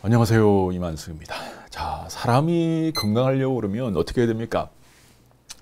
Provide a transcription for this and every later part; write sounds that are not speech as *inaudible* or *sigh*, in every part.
안녕하세요 이만수입니다 자 사람이 건강하려고 그러면 어떻게 해야 됩니까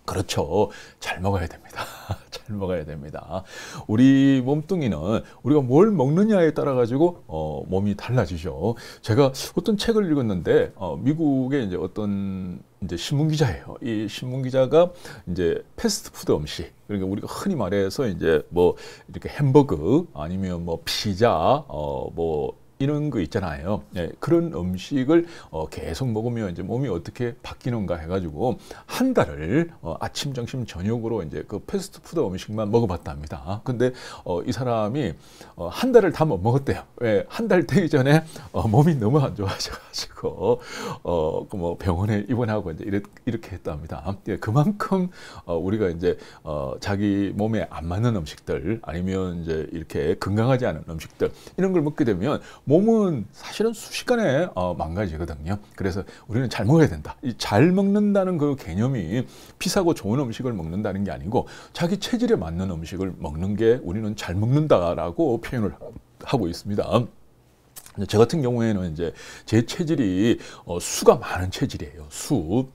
그렇죠 잘 먹어야 됩니다 *laughs* 잘 먹어야 됩니다 우리 몸뚱이는 우리가 뭘 먹느냐에 따라 가지고 어, 몸이 달라지죠 제가 어떤 책을 읽었는데 어, 미국의 이제 어떤 이제 신문 기자예요 이 신문 기자가 이제 패스트푸드 음식 그러니까 우리가 흔히 말해서 이제 뭐 이렇게 햄버거 아니면 뭐 피자 어뭐 이런 거 있잖아요. 예, 그런 음식을 어, 계속 먹으면 이제 몸이 어떻게 바뀌는가 해가지고 한 달을 어, 아침, 점심, 저녁으로 이제 그 패스트푸드 음식만 먹어봤답니다. 근데 어, 이 사람이 어, 한 달을 다 못 먹었대요. 예, 한 달 되기 전에 어, 몸이 너무 안 좋아져가지고 어, 그 뭐 병원에 입원하고 이제 이렇 이렇게 했답니다. 예, 그만큼 어, 우리가 이제 어, 자기 몸에 안 맞는 음식들 아니면 이제 이렇게 건강하지 않은 음식들 이런 걸 먹게 되면 몸은 사실은 순식간에 어, 망가지거든요. 그래서 우리는 잘 먹어야 된다. 이 잘 먹는다는 그 개념이 비싸고 좋은 음식을 먹는다는 게 아니고 자기 체질에 맞는 음식을 먹는 게 우리는 잘 먹는다라고 표현을 하고 있습니다. 저 같은 경우에는 이제 제 체질이 어, 수가 많은 체질이에요. 수.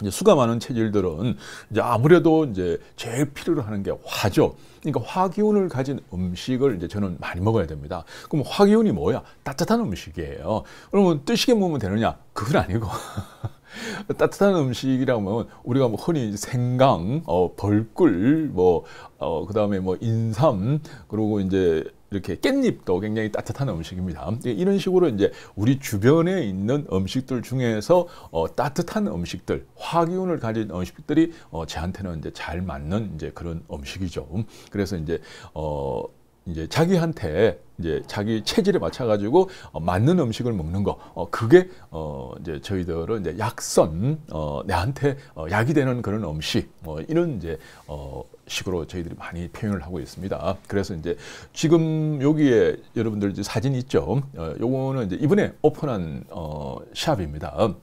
이제 수가 많은 체질들은 이제 아무래도 이제 제일 필요로 하는 게 화죠. 그러니까 화기운을 가진 음식을 이제 저는 많이 먹어야 됩니다. 그럼 화기운이 뭐야? 따뜻한 음식이에요. 그러면 뜨시게 먹으면 되느냐? 그건 아니고. *laughs* 따뜻한 음식이라면 우리가 뭐 흔히 생강, 어, 벌꿀, 뭐, 어, 그 다음에 뭐 인삼, 그리고 이제 이렇게 깻잎도 굉장히 따뜻한 음식입니다. 예, 이런 식으로 이제 우리 주변에 있는 음식들 중에서 어, 따뜻한 음식들, 화기운을 가진 음식들이 어, 제한테는 이제 잘 맞는 이제 그런 음식이죠. 음, 그래서 이제 어, 이제 자기한테 이제 자기 체질에 맞춰 가지고 어, 맞는 음식을 먹는 거 어, 그게 어, 이제 저희들은 이제 약선 어, 내한테 어, 약이 되는 그런 음식 뭐 이런 이제 어, 식으로 저희들이 많이 표현을 하고 있습니다. 그래서 이제 지금 여기에 여러분들 이제 사진 있죠? 어, 요거는 이제 이번에 오픈한 어, 샵입니다.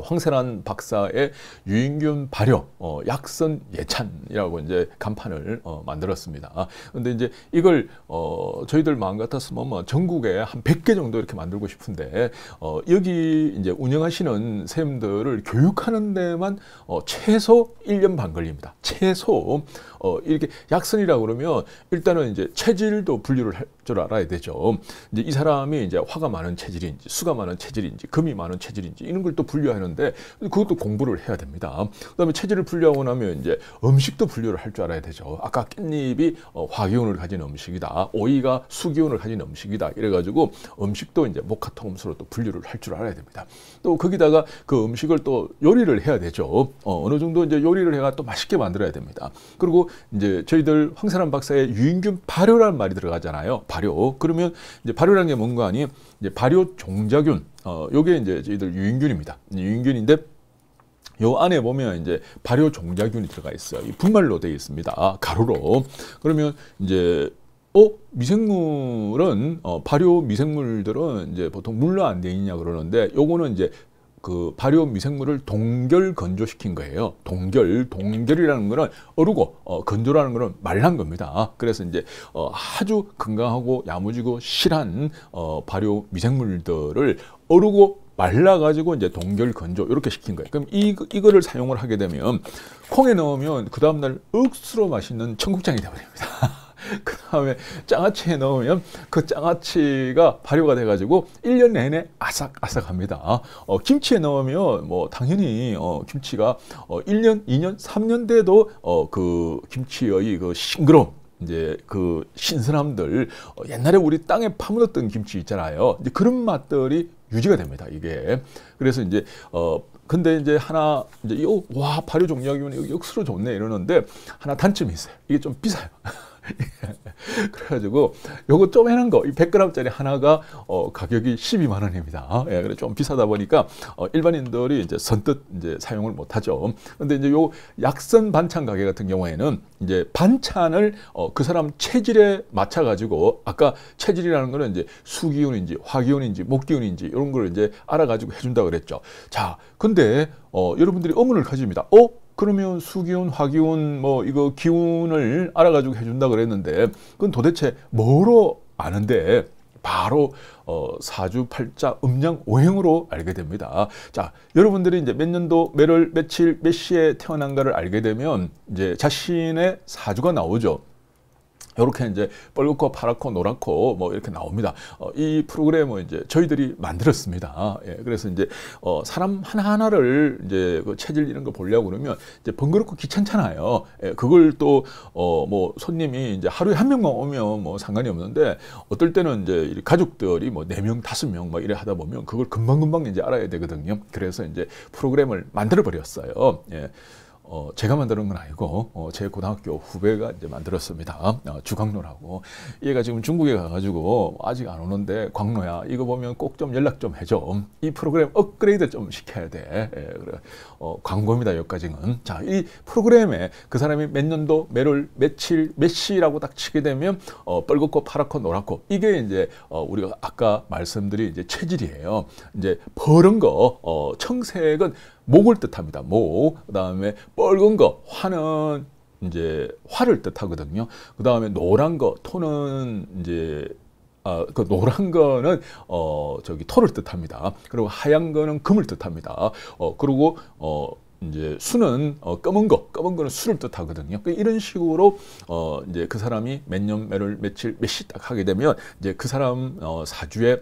황세란 박사의 유인균 발효 어, 약선 예찬이라고 이제 간판을 어, 만들었습니다. 아, 근데 이제 이걸 어, 저희들 마음 같았으면 뭐, 뭐 전국에 한 100개 정도 이렇게 만들고 싶은데 어, 여기 이제 운영하시는 쌤들을 교육하는 데만 어, 최소 1년 반 걸립니다. 최소 어, 이렇게 약선이라고 그러면 일단은 이제 체질도 분류를 줄 알아야 되죠. 이제 이 사람이 이제 화가 많은 체질인지 수가 많은 체질인지 금이 많은 체질인지 이런 걸 또 분류하는데 그것도 공부를 해야 됩니다. 그다음에 체질을 분류하고 나면 이제 음식도 분류를 할 줄 알아야 되죠. 아까 깻잎이 어, 화기운을 가진 음식이다. 오이가 수기운을 가진 음식이다. 이래가지고 음식도 이제 목화토금수로 또 분류를 할 줄 알아야 됩니다. 또 거기다가 그 음식을 또 요리를 해야 되죠. 어, 어느 정도 이제 요리를 해가 또 맛있게 만들어야 됩니다. 그리고 이제 저희들 황사람 박사의 유인균 발효란 말이 들어가잖아요. 발효. 그러면 이제 발효라는 게 뭔가 아니 이제 발효 종자균. 어, 요게 이제 저희들 유인균입니다. 유인균인데 요 안에 보면 이제 발효 종자균이 들어가 있어요. 분말로 되어 있습니다. 아, 가루로. 그러면 이제 어 미생물은 어, 발효 미생물들은 이제 보통 물로 안 되어 있냐 그러는데 요거는 이제 그 발효 미생물을 동결 건조시킨 거예요. 동결, 동결이라는 거는 어르고 어, 건조라는 거는 말란 겁니다. 그래서 이제 어, 아주 건강하고 야무지고 실한 어, 발효 미생물들을 어르고 말라가지고 이제 동결 건조 이렇게 시킨 거예요. 그럼 이, 이거를 사용을 하게 되면 콩에 넣으면 그 다음날 억수로 맛있는 청국장이 되버립니다. *laughs* *laughs* 그 다음에 장아찌에 넣으면 그 장아찌가 발효가 돼가지고 1년 내내 아삭아삭합니다. 어, 김치에 넣으면 뭐 당연히 어, 김치가 어, 1년, 2년, 3년 돼도 어, 그 김치의 그 싱그러움 이제 그 신선함들 어, 옛날에 우리 땅에 파묻었던 김치 있잖아요. 이제 그런 맛들이 유지가 됩니다. 이게 그래서 이제 어 근데 이제 하나 이제 요와 발효 종약이면 류 역수로 좋네 이러는데 하나 단점이 있어요. 이게 좀 비싸요. *laughs* *laughs* 그래가지고 요거 좀 해놓은 거 100g짜리 하나가 어, 가격이 12만 원입니다. 예, 그래 좀 비싸다 보니까 어, 일반인들이 이제 선뜻 이제 사용을 못하죠. 근데 이제 요 약선 반찬 가게 같은 경우에는 이제 반찬을 어, 그 사람 체질에 맞춰가지고 아까 체질이라는 거는 이제 수기운인지 화기운인지 목기운인지 이런 걸 이제 알아가지고 해준다 그랬죠. 자, 근데 어, 여러분들이 의문을 가집니다. 어? 그러면 수기운, 화기운 뭐 이거 기운을 알아가지고 해준다 그랬는데 그건 도대체 뭐로 아는데 바로 어, 사주 팔자 음양 오행으로 알게 됩니다. 자, 여러분들이 이제 몇 년도 몇월 며칠 몇 시에 태어난가를 알게 되면 이제 자신의 사주가 나오죠. 이렇게 이제 빨갛고 파랗고 노랗고 뭐 이렇게 나옵니다. 어, 이 프로그램을 이제 저희들이 만들었습니다. 예, 그래서 이제 어, 사람 하나하나를 이제 그 체질 이런 거 보려고 그러면 이제 번거롭고 귀찮잖아요. 예, 그걸 또 어 뭐 손님이 이제 하루에 한 명만 오면 뭐 상관이 없는데 어떨 때는 이제 가족들이 뭐 네 명, 다섯 명막 이래 하다 보면 그걸 금방금방 이제 알아야 되거든요. 그래서 이제 프로그램을 만들어 버렸어요. 예. 어, 제가 만드는 건 아니고 어, 제 고등학교 후배가 이제 만들었습니다. 어, 주광로라고 얘가 지금 중국에 가가지고 아직 안 오는데 광로야 이거 보면 꼭 좀 연락 좀 해줘. 이 프로그램 업그레이드 좀 시켜야 돼. 예, 그래. 어, 광고입니다. 여기까지는. 자, 이 프로그램에 그 사람이 몇 년도, 매월, 며칠, 몇 시라고 딱 치게 되면 어, 뻘겋고 파랗고 노랗고 이게 이제 어, 우리가 아까 말씀드린 이제 체질이에요. 이제 버른 거 어, 청색은 목을 뜻합니다. 목. 그 다음에 빨간 거, 화는 이제 화를 뜻하거든요. 그 다음에 노란 거, 토는 이제 아, 그 노란 거는 어 저기 토를 뜻합니다. 그리고 하얀 거는 금을 뜻합니다. 어 그리고 어 이제 수는 어, 검은 거, 검은 거는 수를 뜻하거든요. 그 이런 식으로 어 이제 그 사람이 몇 년, 몇월, 며칠, 몇 시 딱 하게 되면 이제 그 사람 어, 사주에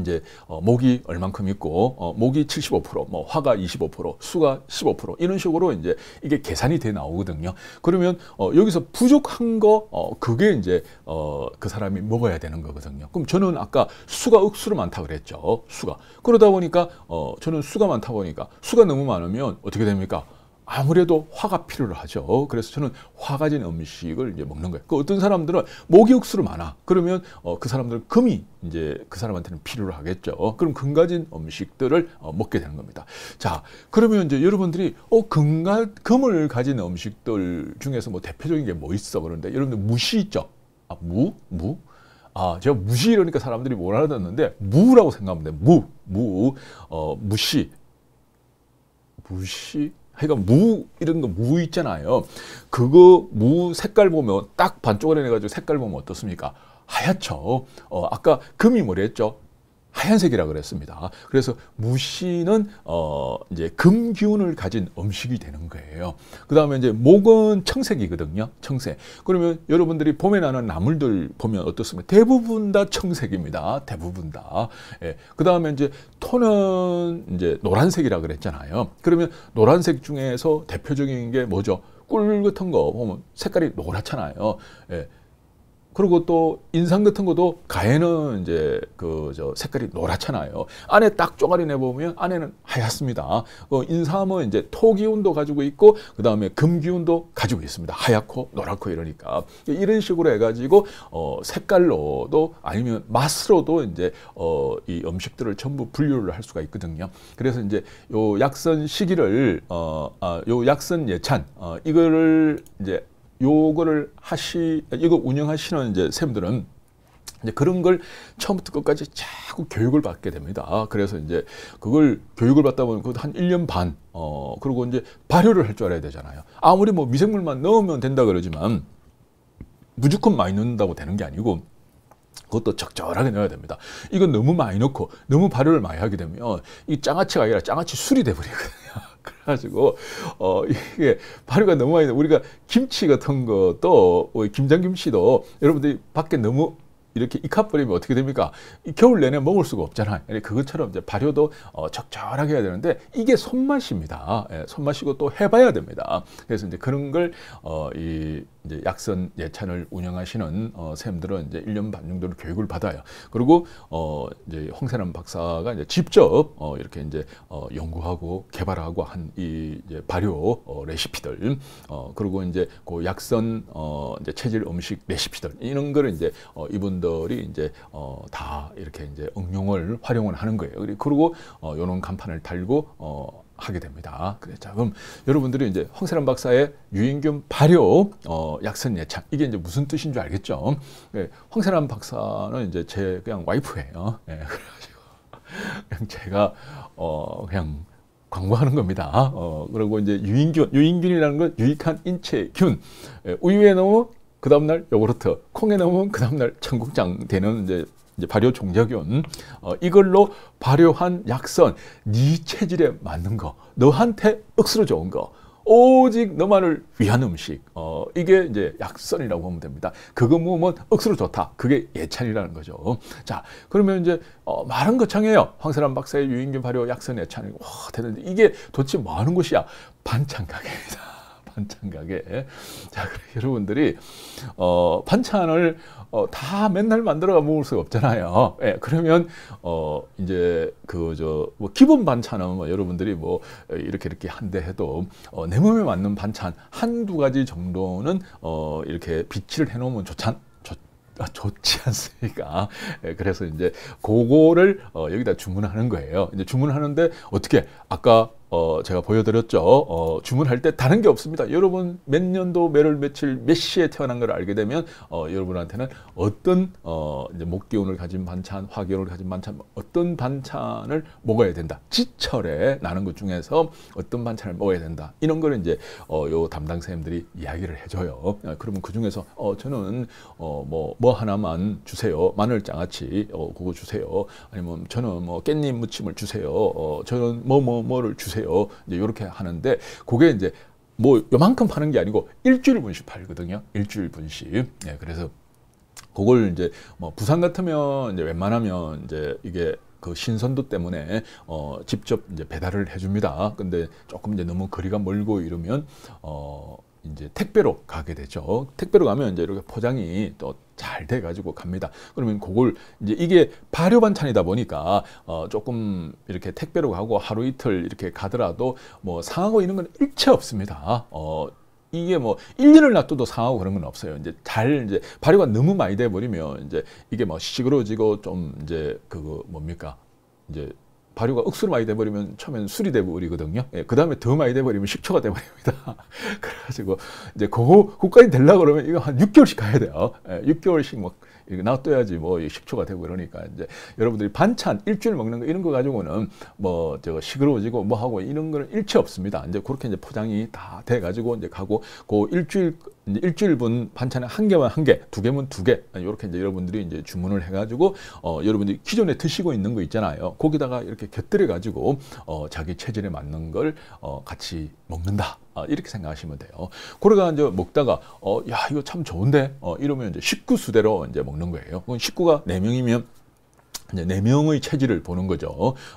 이제 어, 목이 얼만큼 있고 어, 목이 75%뭐 화가 25% 수가 15% 이런 식으로 이제 이게 계산이 돼 나오거든요. 그러면 어, 여기서 부족한 거 어, 그게 이제 어, 그 사람이 먹어야 되는 거거든요. 그럼 저는 아까 수가 억수로 많다 그랬죠. 수가 그러다 보니까 어, 저는 수가 많다 보니까 수가 너무 많으면 어떻게 됩니까? 아무래도 화가 필요를 하죠. 그래서 저는 화가 진 음식을 이제 먹는 거예요. 그 어떤 사람들은 목이 육수로 많아. 그러면 어, 그 사람들은 금이 이제 그 사람한테는 필요를 하겠죠. 그럼 금가진 음식들을 어, 먹게 되는 겁니다. 자, 그러면 이제 여러분들이 어, 금가, 금을 가진 음식들 중에서 뭐 대표적인 게 뭐 있어? 그런데 여러분들 무시 있죠? 아, 무? 무? 아, 제가 무시 이러니까 사람들이 뭘 알아듣는데 무라고 생각하면 돼. 요 무, 무, 어, 무시. 무시? 그러니까 무 이런 거 무 있잖아요. 그거 무 색깔 보면 딱 반쪽을 해가지고 색깔 보면 어떻습니까? 하얗죠. 어, 아까 금이 뭐랬죠? 하얀색이라 그랬습니다. 그래서 무씨는 어 이제 금 기운을 가진 음식이 되는 거예요. 그다음에 이제 목은 청색이거든요. 청색. 그러면 여러분들이 봄에 나는 나물들 보면 어떻습니까? 대부분 다 청색입니다. 대부분 다. 예. 그다음에 이제 토는 이제 노란색이라 그랬잖아요. 그러면 노란색 중에서 대표적인 게 뭐죠? 꿀 같은 거 보면 색깔이 노랗잖아요. 예. 그리고 또 인상 같은 것도 가에는 이제 그 저 색깔이 노랗잖아요. 안에 딱 쪼가리 내보면 안에는 하얗습니다. 어, 인삼은 이제 토기운도 가지고 있고 그 다음에 금기운도 가지고 있습니다. 하얗고 노랗고 이러니까 이런 식으로 해가지고 어, 색깔로도 아니면 맛으로도 이제 어, 이 음식들을 전부 분류를 할 수가 있거든요. 그래서 이제 요 약선 시기를 어, 아, 요 약선 예찬 어, 이거를 이제 요거를 하시 이거 운영하시는 이제 쌤들은 이제 그런 걸 처음부터 끝까지 자꾸 교육을 받게 됩니다. 그래서 이제 그걸 교육을 받다 보면 그한 것도1년 반, 어, 그리고 이제 발효를 할 줄 알아야 되잖아요. 아무리 뭐 미생물만 넣으면 된다 그러지만 무조건 많이 넣는다고 되는 게 아니고 그것도 적절하게 넣어야 됩니다. 이건 너무 많이 넣고 너무 발효를 많이 하게 되면 이 장아찌가 아니라 장아찌 술이 돼버리거든요. *laughs* 그래가지고 어 이게 발효가 너무 많이 우리가 김치 같은 것도 어, 김장 김치도 여러분들이 밖에 너무 이렇게 익혀버리면 어떻게 됩니까? 겨울 내내 먹을 수가 없잖아요. 그것처럼 이제 발효도 어, 적절하게 해야 되는데 이게 손맛입니다. 예, 손맛이고 또 해봐야 됩니다. 그래서 이제 그런 걸 어, 이 이제 약선 예찬을 운영하시는 어, 쌤들은 이제 1년 반 정도를 교육을 받아요. 그리고 어, 이제 홍세남 박사가 이제 직접 어, 이렇게 이제 어, 연구하고 개발하고 한이 이제 발효 어, 레시피들 어, 그리고 이제 그 약선 어, 이제 체질 음식 레시피들 이런 거를 이제 어, 이분 분들이 이제 어, 다 이렇게 이제 응용을 활용을 하는 거예요. 그리고 어, 요런 간판을 달고 어, 하게 됩니다. 그래, 자, 그럼 여러분들이 이제 황세란 박사의 유인균 발효 어, 약선 예찬 이게 이제 무슨 뜻인 줄 알겠죠? 예, 황세란 박사는 이제 제 그냥 와이프예요. 예, 그래가지고 그냥 제가 어, 그냥 광고하는 겁니다. 어, 그리고 이제 유인균, 유인균이라는 건 유익한 인체균, 예, 우유에 넣어 그 다음날 요구르트, 콩에 넣으면 그 다음날 청국장 되는 이제, 이제 발효 종자균 어, 이걸로 발효한 약선 네 체질에 맞는 거 너한테 억수로 좋은 거 오직 너만을 위한 음식 어, 이게 이제 약선이라고 보면 됩니다 그거 먹으면 억수로 좋다 그게 예찬이라는 거죠 자 그러면 이제 어, 말은 거창해요 황사람 박사의 유인균 발효 약선 예찬이 와 대단해 이게 도대체 뭐 하는 것이야 반찬 가게입니다 반찬 가게. 자, 여러분들이 어, 반찬을 어, 다 맨날 만들어 먹을 수가 없잖아요. 예, 그러면 어, 이제 그저뭐 기본 반찬은 뭐 여러분들이 뭐 이렇게 이렇게 한데 해도 어, 내 몸에 맞는 반찬 한 두 가지 정도는 어, 이렇게 비치를 해놓으면 좋잖. 아, 좋지 않습니까? 예, 그래서 이제 그거를 어, 여기다 주문하는 거예요. 이제 주문하는데 어떻게 아까 어, 제가 보여드렸죠. 어, 주문할 때 다른 게 없습니다. 여러분 몇 년도 매월 며칠 몇 시에 태어난 걸 알게 되면 어, 여러분한테는 어떤 어, 이제 목기운을 가진 반찬, 화기운을 가진 반찬, 어떤 반찬을 먹어야 된다. 지철에 나는 것 중에서 어떤 반찬을 먹어야 된다. 이런 거를 이제 어, 요 담당 선생님들이 이야기를 해줘요. 아, 그러면 그 중에서 어, 저는 어, 뭐, 뭐 하나만 주세요. 마늘 장아찌 어, 그거 주세요. 아니면 저는 뭐 깻잎 무침을 주세요. 어, 저는 뭐뭐 뭐, 뭐를 주세요. 주세요. 이제 이렇게 하는데 그게 이제 뭐 요만큼 파는 게 아니고 일주일 분씩 팔거든요. 일주일 분씩. 예, 그래서 그걸 이제 뭐 부산 같으면 이제 웬만하면 이제 이게 그 신선도 때문에 어 직접 이제 배달을 해줍니다. 근데 조금 이제 너무 거리가 멀고 이러면 어 이제 택배로 가게 되죠. 택배로 가면 이제 이렇게 포장이 또잘 돼가지고 갑니다. 그러면 그걸 이제 이게 발효 반찬이다 보니까 어 조금 이렇게 택배로 가고 하루 이틀 이렇게 가더라도 뭐 상하고 이런 건 일체 없습니다. 어 이게 뭐 1년을 놔둬도 상하고 그런 건 없어요. 이제 잘 이제 발효가 너무 많이 돼 버리면 이제 이게 뭐 시그러지고 좀 이제 그거 뭡니까 이제 발효가 억수로 많이 돼버리면 처음엔 술이 돼버리거든요. 예, 그 다음에 더 많이 돼버리면 식초가 돼버립니다. *laughs* 그래가지고 이제 그거 국가인 되려 그러면 이거 한 6개월씩 가야 돼요. 예, 6개월씩 뭐 이렇게 놔둬야지 뭐 식초가 되고 그러니까 이제 여러분들이 반찬 일주일 먹는 거 이런 거 가지고는 뭐 저 시끄러워지고 뭐 하고 이런 거는 일체 없습니다. 이제 그렇게 이제 포장이 다 돼가지고 이제 가고 그 일주일 일주일분 반찬에 한 개만 한 개, 두 개면 두 개. 이렇게 이제 여러분들이 이제 주문을 해가지고 어 여러분들이 기존에 드시고 있는 거 있잖아요. 거기다가 이렇게 이렇게 곁들여 가지고 어, 자기 체질에 맞는 걸 어, 같이 먹는다. 아, 이렇게 생각하시면 돼요. 고래가 이제 먹다가 어, 야 이거 참 좋은데 어, 이러면 이제 식구 수대로 이제 먹는 거예요. 그 식구가 네 명이면 네 명의 체질을 보는 거죠.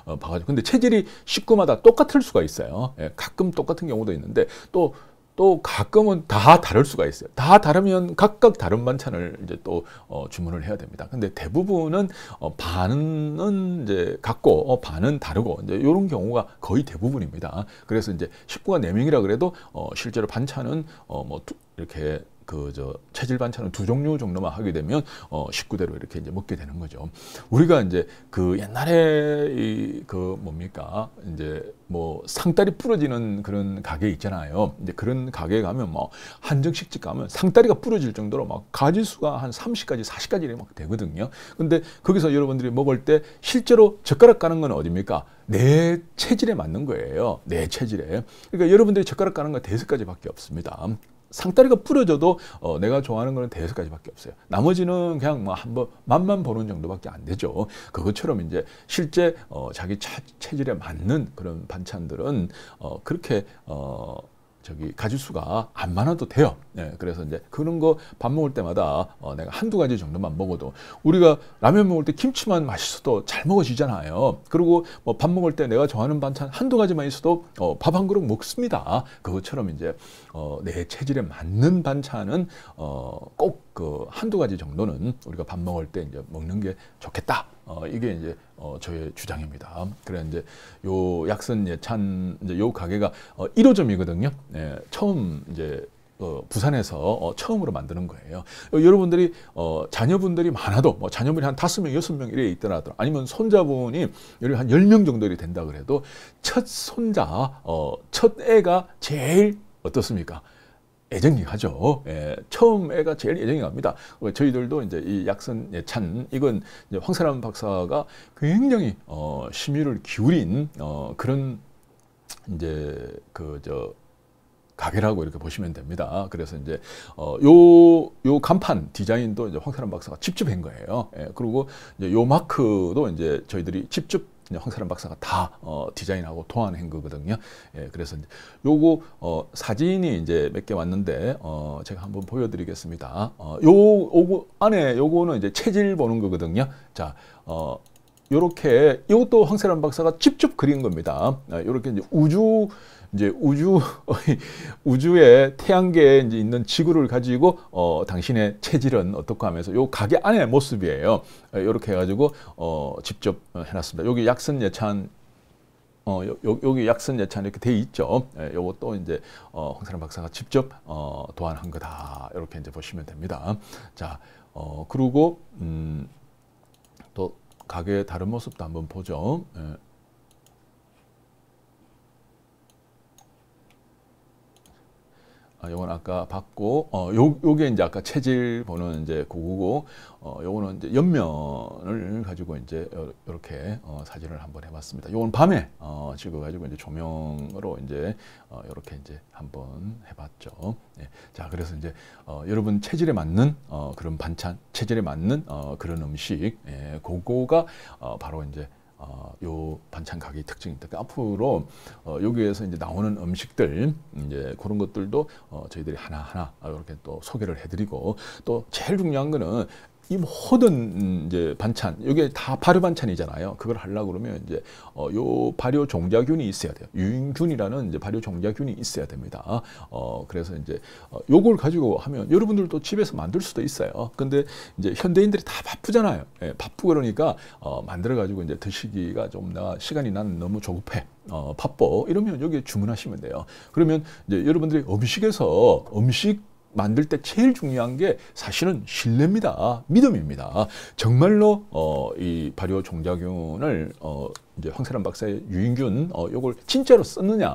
어, 봐가지고 근데 체질이 식구마다 똑같을 수가 있어요. 예, 가끔 똑같은 경우도 있는데 또또 가끔은 다 다를 수가 있어요. 다 다르면 각각 다른 반찬을 이제 또 어, 주문을 해야 됩니다. 근데 대부분은 어, 반은 이제 같고 어, 반은 다르고 이제 이런 경우가 거의 대부분입니다. 그래서 이제 식구가 4명이라 그래도 어, 실제로 반찬은 어, 뭐 이렇게 그저 체질 반찬을 두 종류 정도만 하게 되면 어 식구대로 이렇게 이제 먹게 되는 거죠. 우리가 이제 그 옛날에 이 그 뭡니까 이제 뭐 상다리 부러지는 그런 가게 있잖아요. 이제 그런 가게 가면 뭐 한정식집 가면 상다리가 부러질 정도로 막 가지수가 한 30가지, 40가지 막 되거든요. 근데 거기서 여러분들이 먹을 때 실제로 젓가락 가는건 어딥니까? 내 체질에 맞는 거예요. 내 체질에. 그러니까 여러분들이 젓가락 가는건 대세 까지밖에 없습니다. 상다리가 부러져도 어, 내가 좋아하는 거는 대여섯 가지밖에 없어요. 나머지는 그냥 뭐 한번 맛만 보는 정도밖에 안 되죠. 그것처럼 이제 실제 어, 자기 차, 체질에 맞는 그런 반찬들은 어, 그렇게 어, 저기 가지수가 안 많아도 돼요. 네, 그래서 이제 그런 거 밥 먹을 때마다 어, 내가 한두 가지 정도만 먹어도 우리가 라면 먹을 때 김치만 맛있어도 잘 먹어지잖아요. 그리고 뭐 밥 먹을 때 내가 좋아하는 반찬 한두 가지만 있어도 어, 밥한 그릇 먹습니다. 그것처럼 이제 어, 내 체질에 맞는 반찬은 어, 꼭 그 한두 가지 정도는 우리가 밥 먹을 때 이제 먹는 게 좋겠다. 어, 이게 이제 어, 저의 주장입니다. 그래 이제 요 약선 예찬 이제 요 가게가 어, 1호점이거든요. 예, 처음 이제 어, 부산에서 어, 처음으로 만드는 거예요. 어, 여러분들이 어, 자녀분들이 많아도 뭐 자녀분이 한 다섯 명, 여섯 명 이래 있더라도 아니면 손자분이 한열 명 정도 이 된다 그래도 첫 손자, 어, 첫 애가 제일 어떻습니까? 애정이 가죠. 예, 처음 애가 제일 애정이 갑니다. 저희들도 이제 이 약선 예, 찬 이건 황사람 박사가 굉장히 어, 심의를 기울인 어, 그런 이제 그 저 가게라고 이렇게 보시면 됩니다. 그래서 이제 어요요 요 간판 디자인도 이제 황사람 박사가 직접 한 거예요. 예, 그리고 이제 요 마크도 이제 저희들이 직접 황사람 박사가 다 어, 디자인하고 통한한 거거든요. 예, 그래서 이제 요거 어, 사진이 이제 몇 개 왔는데 어, 제가 한번 보여드리겠습니다. 어, 요 요거 안에 요거는 이제 체질 보는 거거든요. 자, 어, 요렇게 이것도 황세란 박사가 직접 그린 겁니다. 아, 요렇게 이제 우주 이제 우주 *laughs* 우주의 태양계에 이제 있는 지구를 가지고 어 당신의 체질은 어떻고 하면서 요 가게 안의 모습이에요. 아, 요렇게 해 가지고 어 직접 해 놨습니다. 여기 약선 예찬 어, 여기 약선 예찬 이렇게 돼 있죠. 예, 요것도 이제 어, 홍사람 박사가 직접 어, 도안한 거다. 이렇게 이제 보시면 됩니다. 자, 어, 그리고 음, 가게의 다른 모습도 한번 보죠. 예. 아, 요건 아까 받고 어 요, 요게 이제 아까 체질 보는 이제 고구고 어 요거는 이제 옆면을 가지고 이제 이렇게 어 사진을 한번 해봤습니다. 요건 밤에 어 찍어 가지고 이제 조명으로 이제 어 요렇게 이제 한번 해봤죠. 예. 자 그래서 이제 어 여러분 체질에 맞는 어 그런 반찬 체질에 맞는 어 그런 음식 예. 고거가어 바로 이제 어, 요 반찬 가게의 특징이다. 그러니까 앞으로 어, 여기에서 이제 나오는 음식들 이제 그런 것들도 어, 저희들이 하나 하나 이렇게 또 소개를 해드리고 또 제일 중요한 거는 이 모든 음, 이제 반찬, 이게 다 발효 반찬이잖아요. 그걸 하려고 그러면 이제 어, 요 발효 종자균이 있어야 돼요. 유인균이라는 이제 발효 종자균이 있어야 됩니다. 어, 그래서 이제 어, 요걸 가지고 하면 여러분들도 집에서 만들 수도 있어요. 근데 이제 현대인들이 다 바쁘잖아요. 예, 바쁘고 그러니까 어, 만들어 가지고 이제 드시기가 좀 나 시간이 난 너무 조급해. 어, 바빠 이러면 여기 주문하시면 돼요. 그러면 이제 여러분들이 음식에서 음식 만들 때 제일 중요한 게 사실은 신뢰입니다. 믿음입니다. 정말로 어, 이 발효 종자균을 어, 이제 황세란 박사의 유인균 어, 요걸 진짜로 썼느냐.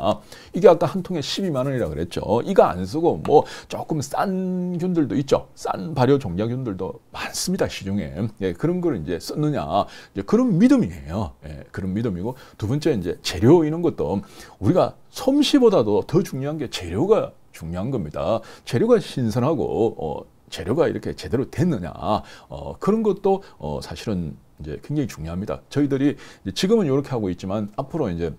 이게 아까 한 통에 12만 원이라 그랬죠. 이거 안 쓰고 뭐 조금 싼 균들도 있죠. 싼 발효 종자균들도 많습니다. 시중에. 예, 그런 걸 이제 썼느냐. 이제 그런 믿음이에요. 예, 그런 믿음이고 두 번째 이제 재료 이런 것도 우리가 솜씨보다도 더 중요한 게 재료가 중요한 겁니다. 재료가 신선하고 어, 재료가 이렇게 제대로 됐느냐 어, 그런 것도 어, 사실은 이제 굉장히 중요합니다. 저희들이 지금은 이렇게 하고 있지만 앞으로 이제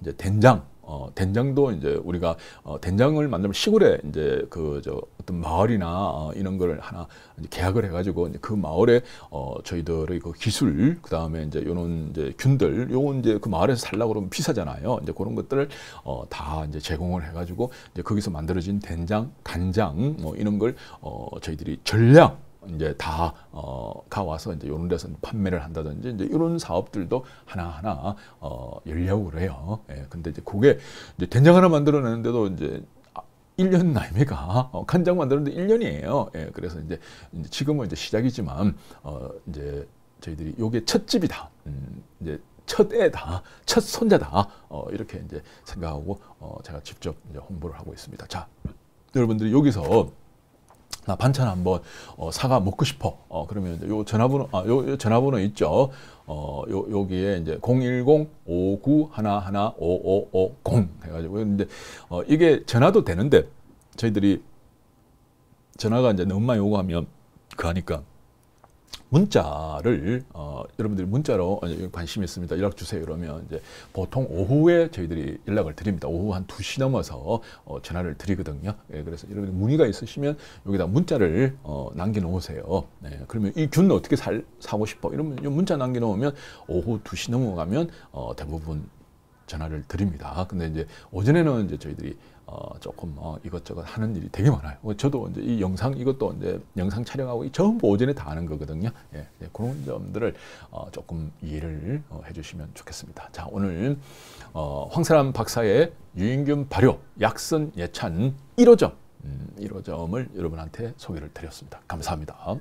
이제 된장 어, 된장도 이제 우리가 어, 된장을 만들면 시골에 이제 그저 어떤 마을이나 어, 이런 걸 하나 이제 계약을 해가지고 이제 그 마을에 어, 저희들의 그 기술 그 다음에 이제 요런 이제 균들 요건 이제 그 마을에서 살라고 그러면 비싸잖아요. 이제 그런 것들을 어, 다 이제 제공을 해가지고 이제 거기서 만들어진 된장, 간장 뭐 이런 걸 어, 저희들이 전량 이제 다 어, 가와서 이제 이런 데서 판매를 한다든지 이제 이런 사업들도 하나하나 어, 열려고 그래요. 예, 근데 이제 그게 이제 된장 하나 만들어내는데도 이제 1년 아, 나이가 어, 간장 만드는데 1년이에요. 예, 그래서 이제 지금은 이제 시작이지만 어, 이제 저희들이 요게 첫 집이다. 음, 이제 첫 애다, 첫 손자다 어, 이렇게 이제 생각하고 어, 제가 직접 이제 홍보를 하고 있습니다. 자, 여러분들이 여기서 나 반찬 한번 어, 사가 먹고 싶어. 어, 그러면 요 전화번호, 아, 요, 요 전화번호 있죠. 어, 요, 여기에 이제 010-5911-5550 해가지고. 근데 어, 이게 전화도 되는데 저희들이 전화가 이제 너무 많이 오고 하면 그 하니까 문자를 어, 여러분들이 문자로 어, 관심 있습니다. 연락 주세요. 그러면 이제 보통 오후에 저희들이 연락을 드립니다. 오후 한 2시 넘어서 어, 전화를 드리거든요. 예, 그래서 여러분 문의가 있으시면 여기다 문자를 어, 남겨놓으세요. 예, 그러면 이균을 어떻게 살, 사고 싶어? 이러면 이 문자 남겨놓으면 오후 2시 넘어가면 어, 대부분 전화를 드립니다. 근데 이제 오전에는 이제 저희들이 어, 조금 어, 이것저것 하는 일이 되게 많아요. 뭐 저도 이제 이 영상 이것도 이제 영상 촬영하고 이 전부 오전에 다 하는 거거든요. 예, 예, 그런 점들을 어, 조금 이해를 어, 해주시면 좋겠습니다. 자 오늘 어, 황사람 박사의 유인균 발효 약선 예찬 1호점 음, 1호점을 여러분한테 소개를 드렸습니다. 감사합니다.